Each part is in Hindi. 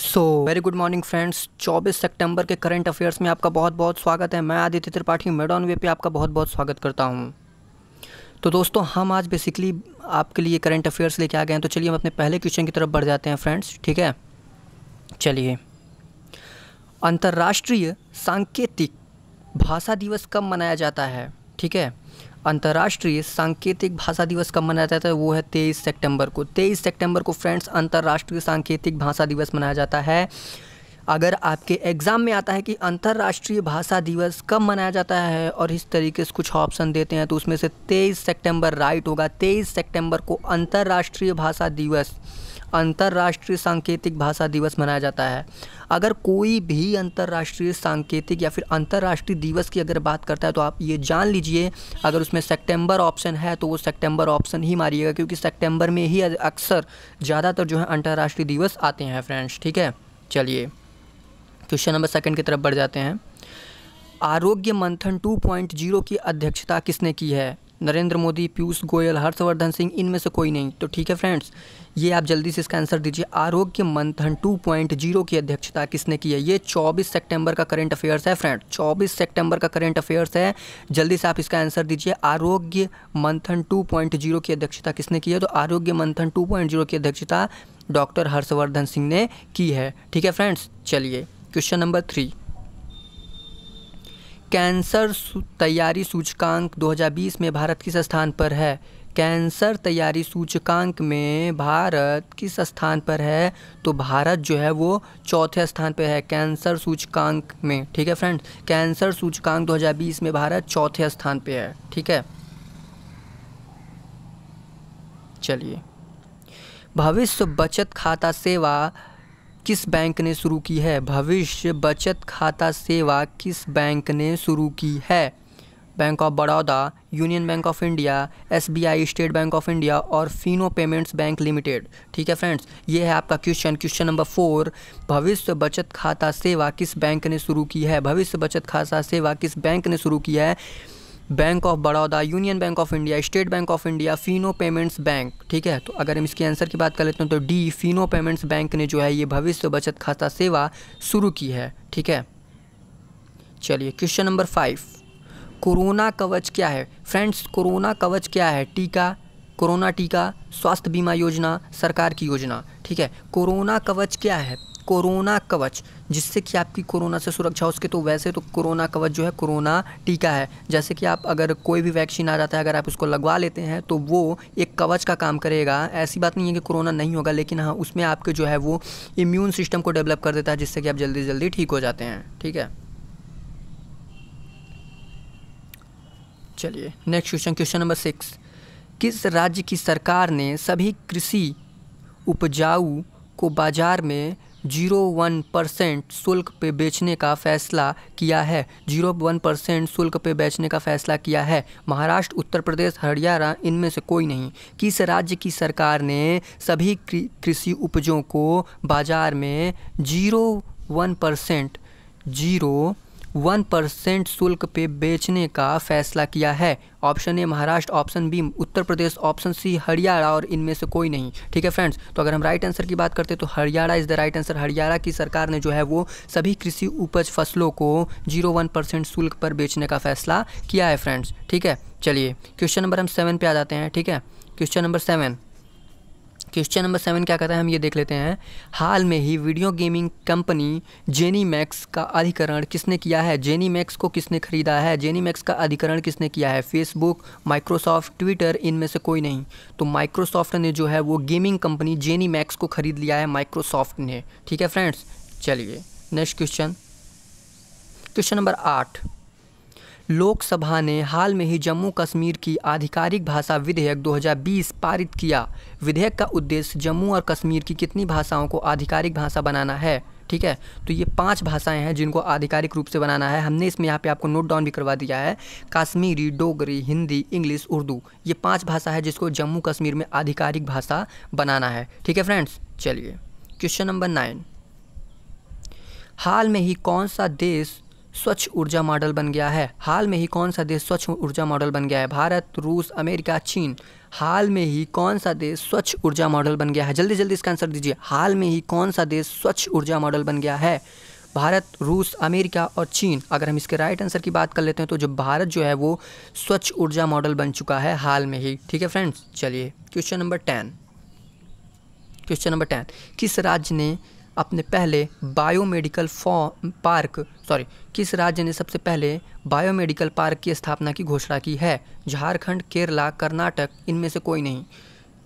सो वेरी गुड मॉर्निंग फ्रेंड्स 24 सितंबर के करंट अफेयर्स में आपका बहुत बहुत स्वागत है मैं आदित्य त्रिपाठी मेडॉन वे पे आपका बहुत बहुत स्वागत करता हूँ तो दोस्तों हम आज बेसिकली आपके लिए करंट अफेयर्स लेके आ गए हैं तो चलिए हम अपने पहले क्वेश्चन की तरफ बढ़ जाते हैं फ्रेंड्स ठीक है चलिए अंतर्राष्ट्रीय सांकेतिक भाषा दिवस कब मनाया जाता है ठीक है अंतर्राष्ट्रीय सांकेतिक भाषा दिवस कब मनाया जाता है वो है तेईस सेप्टेम्बर को तेईस सेप्टेम्बर को फ्रेंड्स अंतर्राष्ट्रीय सांकेतिक भाषा दिवस मनाया जाता है अगर आपके एग्ज़ाम में आता है कि अंतर्राष्ट्रीय भाषा दिवस कब मनाया जाता है और इस तरीके से कुछ ऑप्शन देते हैं तो उसमें से 23 सितंबर राइट होगा 23 सितंबर को अंतर्राष्ट्रीय भाषा दिवस अंतर्राष्ट्रीय सांकेतिक भाषा दिवस मनाया जाता है अगर कोई भी अंतर्राष्ट्रीय सांकेतिक या फिर अंतर्राष्ट्रीय दिवस की अगर बात करता है तो आप ये जान लीजिए अगर उसमें सेप्टेम्बर ऑप्शन है तो वो सेप्टेम्बर ऑप्शन ही मारिएगा क्योंकि सेप्टेम्बर में ही अक्सर ज़्यादातर जो है अंतर्राष्ट्रीय दिवस आते हैं फ्रेंड्स ठीक है चलिए क्वेश्चन नंबर सेकेंड की तरफ बढ़ जाते हैं आरोग्य मंथन 2.0 की अध्यक्षता किसने की है नरेंद्र मोदी पीयूष गोयल हर्षवर्धन सिंह इनमें से कोई नहीं तो ठीक है फ्रेंड्स ये आप जल्दी से इसका आंसर दीजिए आरोग्य मंथन 2.0 की अध्यक्षता किसने की है ये 24 सितंबर का करंट अफेयर्स है फ्रेंड 24 सितंबर का करंट अफेयर्स है जल्दी से आप इसका आंसर दीजिए आरोग्य मंथन 2.0 की अध्यक्षता किसने की है तो आरोग्य मंथन 2.0 की अध्यक्षता डॉक्टर हर्षवर्धन सिंह ने की है ठीक है फ्रेंड्स चलिए क्वेश्चन नंबर थ्री कैंसर तैयारी सूचकांक 2020 में भारत किस स्थान पर है कैंसर तैयारी सूचकांक में भारत किस स्थान पर है तो भारत जो है वो चौथे स्थान पर है कैंसर सूचकांक में ठीक है फ्रेंड्स कैंसर सूचकांक 2020 में भारत चौथे स्थान पर है ठीक है चलिए भविष्य बचत खाता सेवा किस बैंक ने शुरू की है भविष्य बचत खाता सेवा किस बैंक ने शुरू की है bank of Baroda union bank of India SBI state bank of India और फिनो पेमेंट्स बैंक लिमिटेड ठीक है फ्रेंड्स ये है आपका क्वेश्चन क्वेश्चन नंबर फोर भविष्य बचत खाता सेवा किस बैंक ने शुरू की है भविष्य बचत खाता सेवा किस बैंक ने शुरू की है bank of Baroda union bank of India state bank of India Fino payments bank ठीक है तो अगर हम इसके आंसर की बात कर लेते हैं तो डी फिनो पेमेंट्स बैंक ने जो है ये भविष्य बचत खाता सेवा शुरू की है ठीक है चलिए क्वेश्चन नंबर फाइव कोरोना कवच क्या है फ्रेंड्स कोरोना कवच क्या है टीका कोरोना टीका स्वास्थ्य बीमा योजना सरकार की योजना ठीक है कोरोना कवच क्या है कोरोना कवच जिससे कि आपकी कोरोना से सुरक्षा हो सके तो वैसे तो कोरोना कवच जो है कोरोना टीका है जैसे कि आप अगर कोई भी वैक्सीन आ जाता है अगर आप उसको लगवा लेते हैं तो वो एक कवच का काम करेगा ऐसी बात नहीं है कि कोरोना नहीं होगा लेकिन हाँ उसमें आपके जो है वो इम्यून सिस्टम को डेवलप कर देता है जिससे कि आप जल्दी जल्दी ठीक हो जाते हैं ठीक है चलिए next question question number six किस राज्य की सरकार ने सभी कृषि उपजाऊ को बाजार में जीरो वन परसेंट शुल्क पे बेचने का फैसला किया है जीरो वन परसेंट शुल्क पे बेचने का फैसला किया है महाराष्ट्र उत्तर प्रदेश हरियाणा इनमें से कोई नहीं किस राज्य की सरकार ने सभी कृषि उपजों को बाजार में zero one percent zero one percent शुल्क पे बेचने का फैसला किया है option A Maharashtra option B Uttar Pradesh option C Haryana और इनमें से कोई नहीं ठीक है फ्रेंड्स तो अगर हम राइट आंसर की बात करते हैं तो Haryana is the right answer Haryana की सरकार ने जो है वो सभी कृषि उपज फसलों को जीरो वन परसेंट शुल्क पर बेचने का फैसला किया है फ्रेंड्स ठीक है चलिए क्वेश्चन नंबर हम सेवन पे आ जाते हैं ठीक है question number seven question number seven क्या कहता है हम ये देख लेते हैं हाल में ही video gaming company ZeniMax का अधिकरण किसने किया है जेनी मैक्स को किसने खरीदा है जेनी मैक्स का अधिकरण किसने किया है फेसबुक माइक्रोसॉफ्ट ट्विटर इनमें से कोई नहीं तो माइक्रोसॉफ्ट ने जो है वो गेमिंग कंपनी जेनी मैक्स को खरीद लिया है माइक्रोसॉफ्ट ने ठीक है फ्रेंड्स चलिए नेक्स्ट क्वेश्चन क्वेश्चन नंबर आठ लोकसभा ने हाल में ही जम्मू कश्मीर की आधिकारिक भाषा विधेयक 2020 पारित किया विधेयक का उद्देश्य जम्मू और कश्मीर की कितनी भाषाओं को आधिकारिक भाषा बनाना है ठीक है तो ये पांच भाषाएं हैं जिनको आधिकारिक रूप से बनाना है हमने इसमें यहाँ पे आपको नोट डाउन भी करवा दिया है कश्मीरी डोगरी हिंदी इंग्लिश उर्दू ये पाँच भाषा है जिसको जम्मू कश्मीर में आधिकारिक भाषा बनाना है ठीक है फ्रेंड्स चलिए क्वेश्चन नंबर नाइन हाल में ही कौन सा देश स्वच्छ ऊर्जा मॉडल बन गया है हाल में ही कौन सा देश स्वच्छ ऊर्जा मॉडल बन गया है भारत रूस अमेरिका चीन हाल में ही कौन सा देश स्वच्छ ऊर्जा मॉडल बन गया है जल्दी जल्दी इसका आंसर दीजिए हाल में ही कौन सा देश स्वच्छ ऊर्जा मॉडल बन गया है भारत रूस अमेरिका और चीन अगर हम इसके राइट आंसर की बात कर लेते हैं तो जो भारत जो है वो स्वच्छ ऊर्जा मॉडल बन चुका है हाल में ही ठीक है फ्रेंड्स चलिए question number ten question number ten किस राज्य ने अपने पहले बायोमेडिकल फॉर्म पार्क सॉरी किस राज्य ने सबसे पहले बायोमेडिकल पार्क की स्थापना की घोषणा की है झारखंड केरला कर्नाटक इनमें से कोई नहीं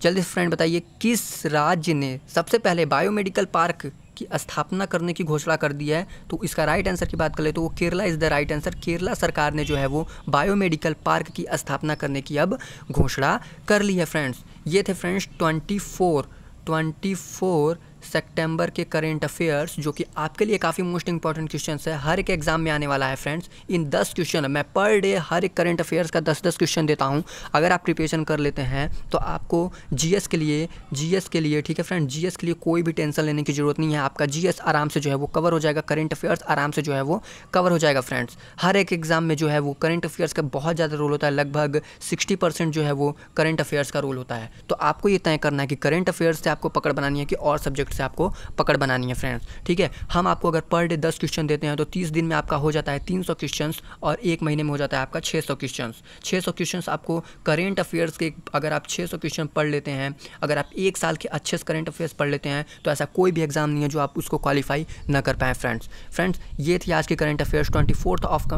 जल्दी फ्रेंड बताइए किस राज्य ने सबसे पहले बायोमेडिकल पार्क की स्थापना करने की घोषणा कर दी है तो इसका राइट आंसर की बात कर ले तो वो Kerala is the right answer Kerala सरकार ने जो है वो बायोमेडिकल पार्क की स्थापना करने की अब घोषणा कर ली है फ्रेंड्स ये थे friends twenty four twenty four September के करेंट अफेयर्स जो कि आपके लिए काफ़ी मोस्ट इंपॉर्टेंट क्वेश्चन है हर एक एग्जाम में आने वाला है फ्रेंड्स इन दस क्वेश्चन मैं पर डे हर एक करेंट अफेयर्स का दस दस क्वेश्चन देता हूँ अगर आप प्रिपरेशन कर लेते हैं तो आपको जी के लिए जी के लिए ठीक है फ्रेंड जी के लिए कोई भी टेंशन लेने की ज़रूरत नहीं है आपका जी आराम से जो है वो कवर हो जाएगा करेंट अफेयर्स आराम से जो है वो कवर हो जाएगा फ्रेंड्स हर एक एग्जाम में जो है वो करंट अफेयर्स का बहुत ज़्यादा रोल होता है लगभग सिक्सटी परसेंट जो है वो करंट अफेयर्स का रोल होता है तो आपको ये तय करना है कि करंट अफेयर्स से आपको पकड़ बनानी है कि और सब्जेक्ट से आपको पकड़ बनानी है फ्रेंड्स ठीक है हम आपको अगर पर डे दस क्वेश्चन देते हैं तो तीस दिन में आपका हो जाता है तीन सौ क्वेश्चन और एक महीने में हो जाता है आपका छः सौ क्वेश्चन छः सौ क्वेश्चन आपको करेंट अफेयर्स के अगर आप छः सौ क्वेश्चन पढ़ लेते हैं अगर आप एक साल के अच्छे से करेंट अफेयर्स पढ़ लेते हैं तो ऐसा कोई भी एग्ज़ाम नहीं है जो आप उसको क्वालिफाई न कर पाएँ फ्रेंड्स फ्रेंड्स ये थी आज के current affairs twenty of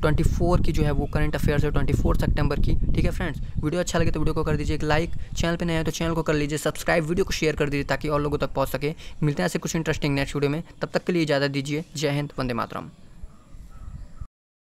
twenty four की जो है वो करंट अफेयर्स है ट्वेंटी फोर्थ की ठीक है फ्रेंड्स वीडियो अच्छा लगे तो वीडियो को कर दीजिए एक लाइक चैनल पर नए हैं तो चैनल को कर लीजिए सब्सक्राइब वीडियो को शेयर कर दीजिए ताकि और लोगों तक पहुँच सके मिलते हैं ऐसे कुछ इंटरेस्टिंग नेक्स्ट वीडियो में तब तक के लिए इजाज़त दीजिए जय हिंद वंदे मातरम